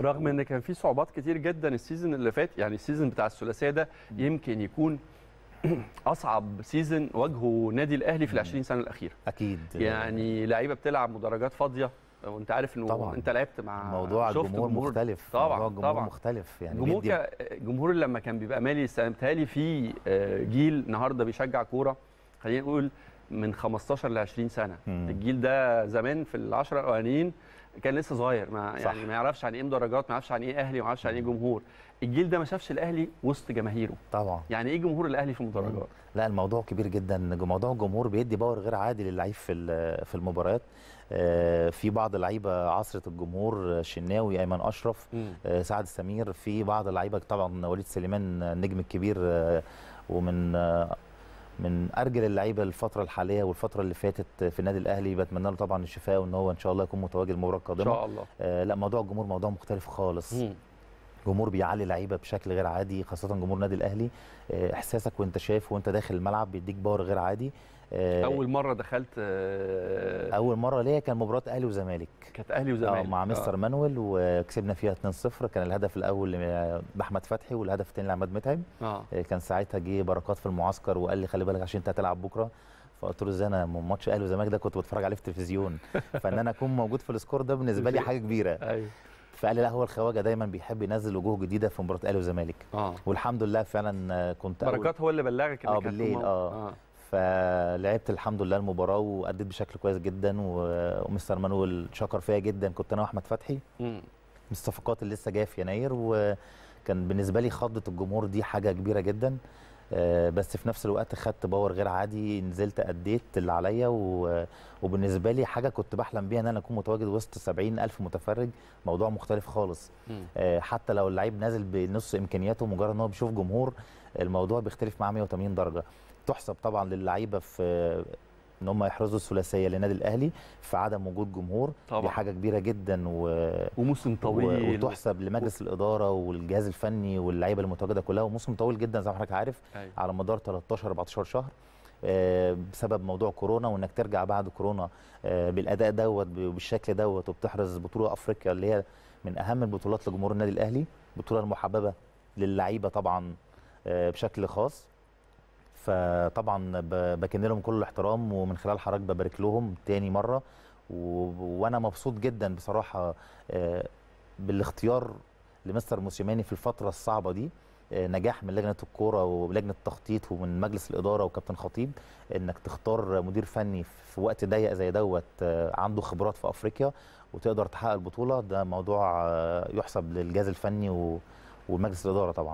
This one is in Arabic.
رغم ان كان في صعوبات كتير جدا السيزون اللي فات يعني السيزون بتاع الثلاثيه ده يمكن يكون اصعب سيزون واجهه نادي الاهلي في ال 20 سنه الاخيره اكيد يعني لعيبه بتلعب مدرجات فاضيه وانت عارف انه طبعا. انت لعبت مع موضوع الجمهور مختلف طبعا موضوع الجمهور طبعا. مختلف يعني جمهور ك... جمهور لما كان بيبقى مالي بيتهيألي في آه، جيل النهارده بيشجع كوره خلينا نقول من 15 ل 20 سنه مم. الجيل ده زمان في 10 الاولانيين كان لسه صغير ما يعني صح. ما يعرفش عن ايه مدرجات ما يعرفش عن ايه اهلي ما يعرفش عن ايه جمهور الجيل ده ما شافش الاهلي وسط جماهيره طبعا يعني ايه جمهور الاهلي في المدرجات لا الموضوع كبير جدا موضوع الجمهور بيدي باور غير عادي للعيب في في المباريات آه، في بعض اللعيبه عصره الجمهور شناوي ايمن اشرف مم. آه، سعد سمير في بعض اللعيبه طبعا وليد سليمان النجم الكبير آه، ومن من ارجل اللعيبه الفتره الحاليه والفتره اللي فاتت في النادي الاهلي بتمنى له طبعا الشفاء وان هو ان شاء الله يكون متواجد المباراه القادمه ان شاء الله آه لا موضوع الجمهور موضوع مختلف خالص مم. جمهور بيعلي لعيبه بشكل غير عادي خاصه جمهور النادي الاهلي آه، احساسك وانت شايف وانت داخل الملعب بيديك باور غير عادي آه، اول مره دخلت آه، اول مره ليا كان مباراه اهلي وزمالك كانت اهلي وزمالك مع مستر آه. مانويل وكسبنا فيها 2-0 كان الهدف الاول لاحمد فتحي والهدف الثاني لعماد متعب آه. كان ساعتها جه بركات في المعسكر وقال لي خلي بالك عشان انت هتلعب بكره فقلت له ازاي انا ماتش اهلي وزمالك ده كنت بتفرج عليه في التلفزيون فان انا اكون موجود في السكور ده بالنسبه لي حاجه كبيره ايوه فقال لي لا هو الخواجه دايما بيحب ينزل وجوه جديده في مباراه الاهلي والزمالك آه. والحمد لله فعلا كنت بركات هو اللي بلغك انك اه بالليل آه. اه فلعبت الحمد لله المباراه واديت بشكل كويس جدا ومستر مانويل شكر فيا جدا كنت انا واحمد فتحي من الصفقات اللي لسه جايه في يناير وكان بالنسبه لي خضه الجمهور دي حاجه كبيره جدا آه، بس في نفس الوقت خدت باور غير عادي نزلت اديت اللي عليا وبالنسبه لي حاجه كنت بحلم بيها ان انا اكون متواجد وسط 70 الف متفرج موضوع مختلف خالص آه، حتى لو اللعيب نازل بنص امكانياته مجرد ان هو بيشوف جمهور الموضوع بيختلف معاه 180 درجه تحسب طبعا للعيبه في ان هم يحرزوا الثلاثيه للنادي الاهلي في عدم وجود جمهور طبعا. دي حاجه كبيره جدا و... وموسم طويل و... وتحسب لمجلس و... الاداره والجهاز الفني واللعيبه المتواجده كلها وموسم طويل جدا زي ما حضرتك عارف أي. أيوة. على مدار 13 14 شهر آه، بسبب موضوع كورونا وانك ترجع بعد كورونا آه، بالاداء دوت بالشكل دوت وبتحرز بطوله افريقيا اللي هي من اهم البطولات لجمهور النادي الاهلي البطوله المحببه للعيبه طبعا آه، بشكل خاص فطبعا بكن لهم كل الاحترام ومن خلال حضرتك ببارك لهم تاني مره وانا مبسوط جدا بصراحه آه، بالاختيار لمستر موسيماني في الفتره الصعبه دي آه، نجاح من لجنه الكوره ولجنه التخطيط ومن مجلس الاداره وكابتن خطيب انك تختار مدير فني في وقت ضيق زي دوت آه، عنده خبرات في افريقيا وتقدر تحقق البطوله ده موضوع يحسب للجهاز الفني ومجلس الاداره طبعا